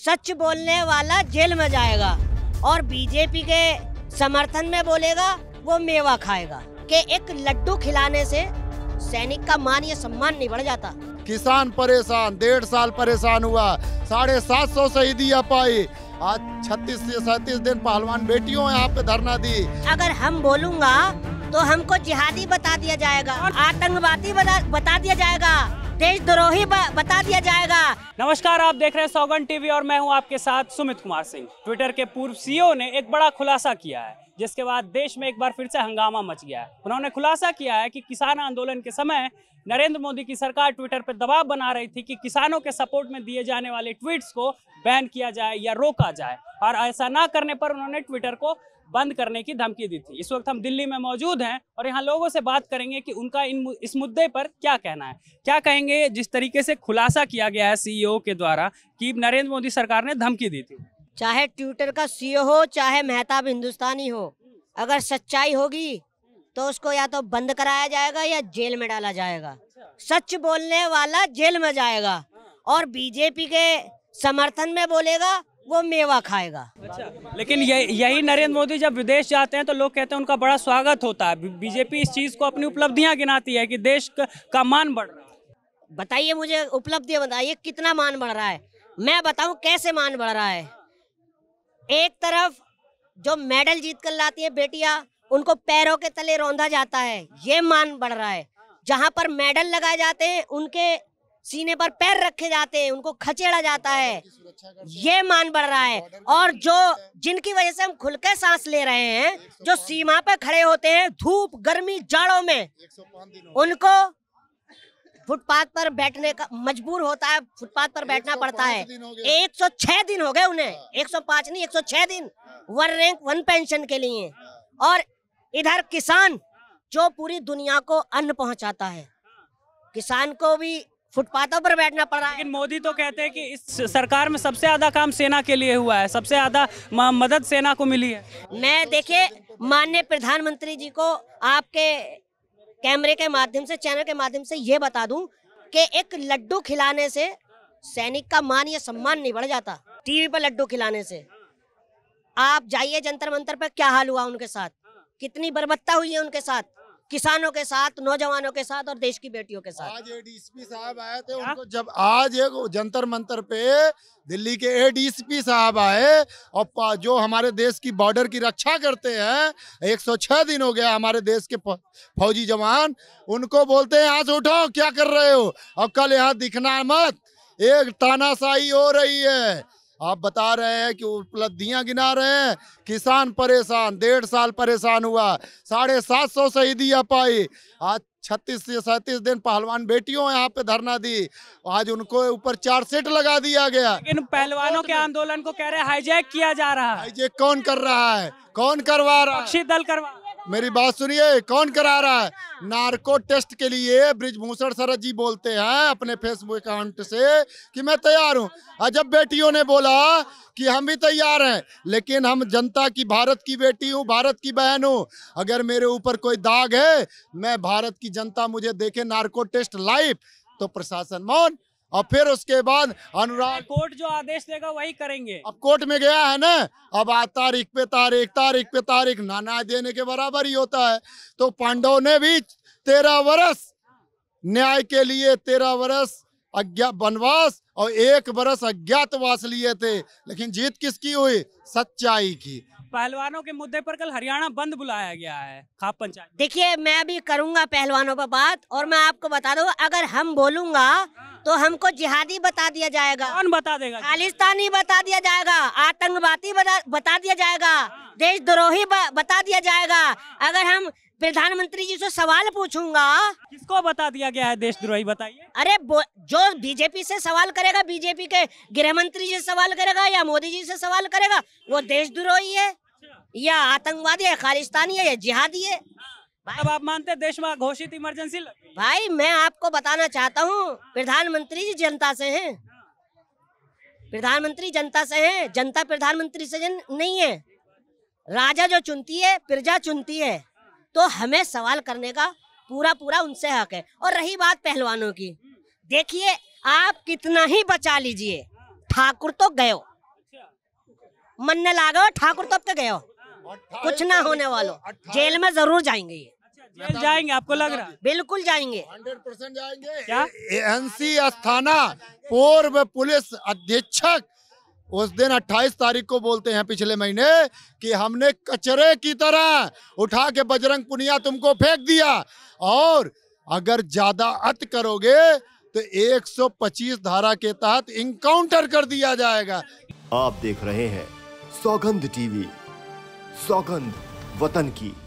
सच बोलने वाला जेल में जाएगा और बीजेपी के समर्थन में बोलेगा वो मेवा खाएगा के एक लड्डू खिलाने से सैनिक का मान या सम्मान नहीं बढ़ जाता किसान परेशान डेढ़ साल परेशान हुआ साढ़े सात सौ शहीदियाँ पाई आज छत्तीस से सैतीस दिन पहलवान बेटियों यहाँ पे धरना दी अगर हम बोलूँगा तो हमको जिहादी बता दिया जाएगा आतंकवादी बता, बता दिया जाएगा देशद्रोही बता दिया जाएगा नमस्कार आप देख रहे हैं सौगन टीवी और मैं हूं आपके साथ सुमित कुमार सिंह ट्विटर के पूर्व सीईओ e ने एक बड़ा खुलासा किया है जिसके बाद देश में एक बार फिर से हंगामा मच गया है उन्होंने खुलासा किया है कि किसान आंदोलन के समय नरेंद्र मोदी की सरकार ट्विटर पर दबाव बना रही थी कि किसानों के सपोर्ट में दिए जाने वाले ट्वीट्स को बैन किया जाए या रोका जाए और ऐसा ना करने पर उन्होंने ट्विटर को बंद करने की धमकी दी थी इस वक्त हम दिल्ली में मौजूद हैं और यहाँ लोगों से बात करेंगे कि उनका इन इस मुद्दे पर क्या कहना है क्या कहेंगे जिस तरीके से खुलासा किया गया है सीईओ e के द्वारा कि नरेंद्र मोदी सरकार ने धमकी दी थी चाहे ट्विटर का सीईओ e हो चाहे मेहताब हिंदुस्तानी हो अगर सच्चाई होगी तो उसको या तो बंद कराया जाएगा या जेल में डाला जाएगा सच बोलने वाला जेल में जाएगा और बीजेपी के समर्थन में बोलेगा वो मेवा खाएगा अच्छा लेकिन यही नरेंद्र मोदी जब विदेश जाते हैं तो लोग कहते हैं उनका बड़ा स्वागत होता है बीजेपी इस चीज को अपनी उपलब्धियां गिनाती है कि देश का मान बढ़ रहा है बताइए मुझे उपलब्धियां बताइए कितना मान बढ़ रहा है मैं बताऊं कैसे मान बढ़ रहा है एक तरफ जो मेडल जीत कर लाती है बेटियां उनको पैरों के तले रौंदा जाता है ये मान बढ़ रहा है जहाँ पर मेडल लगाए जाते हैं उनके सीने पर पैर रखे जाते हैं उनको खचेड़ा जाता तो है ये मान बढ़ रहा है और जो जिनकी वजह से हम खुल के सांस ले रहे हैं जो सीमा पर खड़े होते हैं धूप गर्मी जाड़ों में उनको फुटपाथ पर बैठने का मजबूर होता है फुटपाथ पर बैठना पड़ता है 106 दिन हो गए उन्हें 105 हाँ। नहीं 106 दिन हाँ। वन रैंक वन पेंशन के लिए हाँ। और इधर किसान जो पूरी दुनिया को अन्न पहुंचाता है किसान को भी फुटपाथों पर बैठना पड़ रहा है लेकिन मोदी तो कहते हैं कि इस सरकार में सबसे ज्यादा काम सेना के लिए हुआ है सबसे ज्यादा मदद सेना को मिली है मैं देखिए माननीय प्रधानमंत्री जी को आपके कैमरे के माध्यम से चैनल के माध्यम से ये बता दूं कि एक लड्डू खिलाने से सैनिक का मान या सम्मान नहीं बढ़ जाता टीवी पर लड्डू खिलाने से आप जाइए जंतर मंतर पर क्या हाल हुआ उनके साथ कितनी बर्बत्ता हुई है उनके साथ किसानों के साथ नौजवानों के साथ और देश की बेटियों के साथ आज एडीसीपी साहब आए थे उनको जब आज एक जंतर मंतर पे दिल्ली के एडीसीपी साहब आए और जो हमारे देश की बॉर्डर की रक्षा करते हैं 106 दिन हो गया हमारे देश के फौजी जवान उनको बोलते हैं आज से उठाओ क्या कर रहे हो और कल यहाँ दिखना मत एक तानाशाही हो रही है आप बता रहे हैं कि उपलब्धियां गिना रहे हैं किसान परेशान डेढ़ साल परेशान हुआ साढ़े सात सौ शहीदियाँ पाई आज छत्तीस से सैंतीस दिन पहलवान बेटियों यहाँ पे धरना दी आज उनको ऊपर चार सेट लगा दिया गया इन पहलवानों के आंदोलन को कह रहे हाईजैक किया जा रहा है हाईजैक कौन कर रहा है कौन करवा रहा है दल करवा मेरी बात सुनिए कौन करा रहा है अच्छा। नार्को टेस्ट के लिए ब्रिजभूषण शरद जी बोलते हैं अपने फेसबुक अकाउंट से कि मैं तैयार हूँ जब बेटियों ने बोला कि हम भी तैयार हैं लेकिन हम जनता की भारत की बेटी हूँ भारत की बहन हूँ अगर मेरे ऊपर कोई दाग है मैं भारत की जनता मुझे देखे नार्को टेस्ट लाइव तो प्रशासन मौन और फिर उसके बाद अनुराग कोर्ट जो आदेश देगा वही करेंगे अब कोर्ट में गया है ना अब आज तारीख पे तारीख तारीख पे तारीख नाना देने के बराबर ही होता है तो पांडव ने भी तेरह वर्ष न्याय के लिए तेरह वर्ष अज्ञात वनवास और एक बरस अज्ञातवास लिए थे लेकिन जीत किसकी हुई सच्चाई की पहलवानों के मुद्दे पर कल हरियाणा बंद बुलाया गया है खाप पंचायत देखिए मैं भी करूंगा पहलवानों पर बात और मैं आपको बता दूं अगर हम बोलूंगा हाँ। तो हमको जिहादी बता दिया जाएगा कौन बता देगा खालिस्तानी बता दिया जाएगा आतंकवादी बता, दिया जाएगा देशद्रोही बता दिया जाएगा हाँ। हाँ। अगर हम प्रधानमंत्री जी से सवाल पूछूंगा किसको बता दिया गया है देशद्रोही बताइए अरे जो बीजेपी से सवाल करेगा बीजेपी के गृह मंत्री जी से सवाल करेगा या मोदी जी से सवाल करेगा वो देशद्रोही है अच्छा। या आतंकवादी है खालिस्तानी है या जिहादी है अब आप मानते देश में घोषित इमरजेंसी भाई मैं आपको बताना चाहता हूँ प्रधानमंत्री जी जनता से हैं प्रधानमंत्री जनता से हैं जनता प्रधानमंत्री से जन नहीं है राजा जो चुनती है प्रजा चुनती है तो हमें सवाल करने का पूरा पूरा उनसे हक है और रही बात पहलवानों की देखिए आप कितना ही बचा लीजिए ठाकुर तो गयो अच्छा। मन लागो ठाकुर तो गयो कुछ ना होने वालों जेल में जरूर जाएंगे ये जेल जाएंगे आपको लग रहा बिल्कुल जाएंगे 100 परसेंट जाएंगे क्या एनसी अस्थाना पूर्व पुलिस अधीक्षक उस दिन 28 तारीख को बोलते हैं पिछले महीने कि हमने कचरे की तरह उठा के बजरंग पुनिया तुमको फेंक दिया और अगर ज्यादा अत करोगे तो 125 धारा के तहत इंकाउंटर कर दिया जाएगा आप देख रहे हैं सौगंध टीवी सौगंध वतन की